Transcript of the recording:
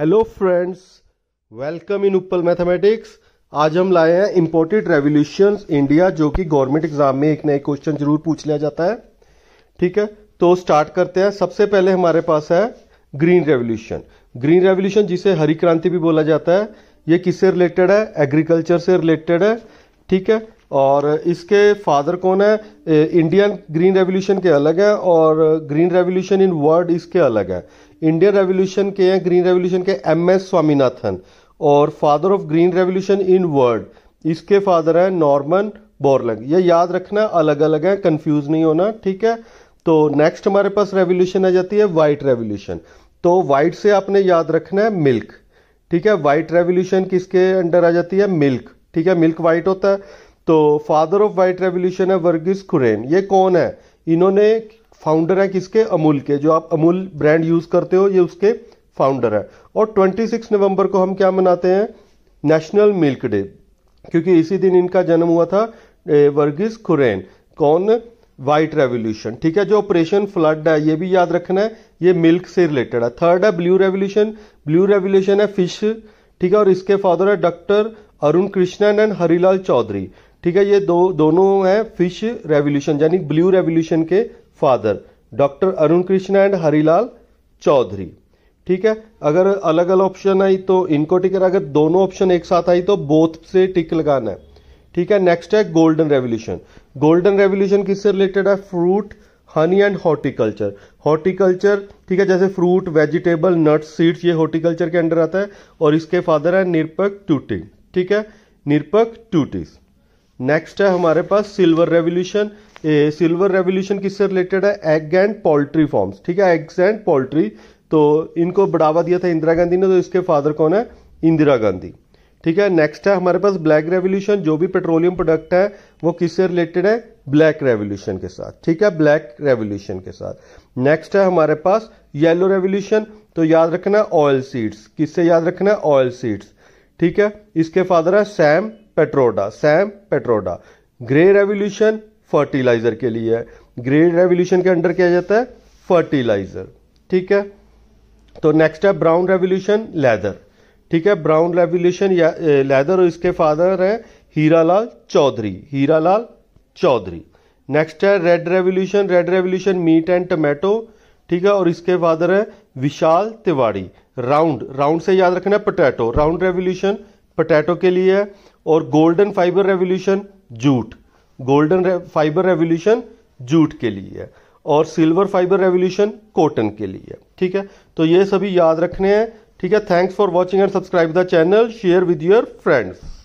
hello friends welcome in उपल mathematics आज हम लाए हैं इम्पोर्टेड रेवोल्यूशन इंडिया जो कि गवर्नमेंट एग्जाम में एक नए क्वेश्चन जरूर पूछ लिया जाता है ठीक है तो स्टार्ट करते हैं सबसे पहले हमारे पास है ग्रीन रेवोल्यूशन ग्रीन रेवोल्यूशन जिसे हरी क्रांति भी बोला जाता है ये किससे रिलेटेड है एग्रीकल्चर से रिलेटेड है ठीक है और इसके फादर कौन है इंडियन ग्रीन रेवोल्यूशन के अलग है और ग्रीन रेवोल्यूशन इन वर्ल्ड इसके अलग है इंडियन रेवोल्यूशन के हैं ग्रीन रेवोल्यूशन के एम एस स्वामीनाथन और father of green revolution in world इसके फादर हैं नॉर्मन बोरलग ये याद रखना अलग अलग है कंफ्यूज नहीं होना ठीक है तो नेक्स्ट हमारे पास रेवोल्यूशन आ जाती है वाइट रेवोल्यूशन तो वाइट से आपने याद रखना है मिल्क ठीक है वाइट रेवोल्यूशन किसके अंडर आ जाती है मिल्क ठीक है मिल्क वाइट होता है तो फादर ऑफ वाइट रेवोल्यूशन है वर्गिस खुरेन ये कौन है इन्होंने फाउंडर है किसके अमूल के जो आप अमूल ब्रांड यूज करते हो ये उसके फाउंडर है और 26 नवंबर को हम क्या मनाते हैं नेशनल मिल्क डे क्योंकि इसी दिन इनका जन्म हुआ था वर्गिस खुरेन कौन वाइट रेवोल्यूशन ठीक है जो ऑपरेशन फ्लड है ये भी याद रखना है ये मिल्क से रिलेटेड है थर्ड है ब्लू रेवोल्यूशन ब्लू रेवोल्यूशन है फिश ठीक है और इसके फादर है डॉक्टर अरुण कृष्णन एंड हरिलाल चौधरी ठीक है ये दो दोनों हैं फिश रेवोल्यूशन यानी ब्लू रेवोल्यूशन के father doctor Arun Krishna and Harilal Chaudhary ठीक है अगर अलग अलग ऑप्शन आई तो इनको टिक अगर दोनों ऑप्शन एक साथ आई तो बोथ से टिक लगाना है ठीक है नेक्स्ट है गोल्डन रेवोल्यूशन गोल्डन रेवोल्यूशन किससे रिलेटेड है fruit honey and horticulture horticulture ठीक है जैसे फ्रूट वेजिटेबल नट्स सीड्स ये हॉर्टिकल्चर के अंडर आता है और इसके फादर है निरपक ट्यूटिंग ठीक है निरपक टूटिस नेक्स्ट है हमारे पास सिल्वर रेवोल्यूशन ए सिल्वर रेवोल्यूशन किससे रिलेटेड है एग एंड पोल्ट्री फॉर्म्स ठीक है एग्स एंड पोल्ट्री तो इनको बढ़ावा दिया था इंदिरा गांधी ने तो इसके फादर कौन है इंदिरा गांधी ठीक है नेक्स्ट है हमारे पास ब्लैक रेवोल्यूशन जो भी पेट्रोलियम प्रोडक्ट है वो किससे रिलेटेड है ब्लैक रेवोल्यूशन के साथ ठीक है ब्लैक रेवोल्यूशन के साथ नेक्स्ट है हमारे पास येलो रेवोल्यूशन तो याद रखना ऑयल सीड्स किससे याद रखना ऑयल सीड्स ठीक है इसके फादर है Sam Pitroda Sam Pitroda grey revolution fertiliser के लिए है ग्रे रेवोल्यूशन के अंडर क्या जाता है फर्टिलाइजर ठीक है तो नेक्स्ट है ब्राउन रेवोल्यूशन लेदर ठीक है ब्राउन रेवोल्यूशन लेदर और इसके फादर है हीरालाल चौधरी हीरालाल चौधरी नेक्स्ट है red revolution red revolution meat and tomato ठीक है और इसके फादर है विशाल तिवाड़ी राउंड राउंड से याद रखना है पोटैटो राउंड रेवोल्यूशन पोटैटो के लिए है और golden fibre revolution jute golden fibre revolution jute के लिए है और सिल्वर फाइबर रेवोल्यूशन कॉटन के लिए ठीक है तो ये सभी याद रखने हैं ठीक है thanks for watching and subscribe the channel share with your friends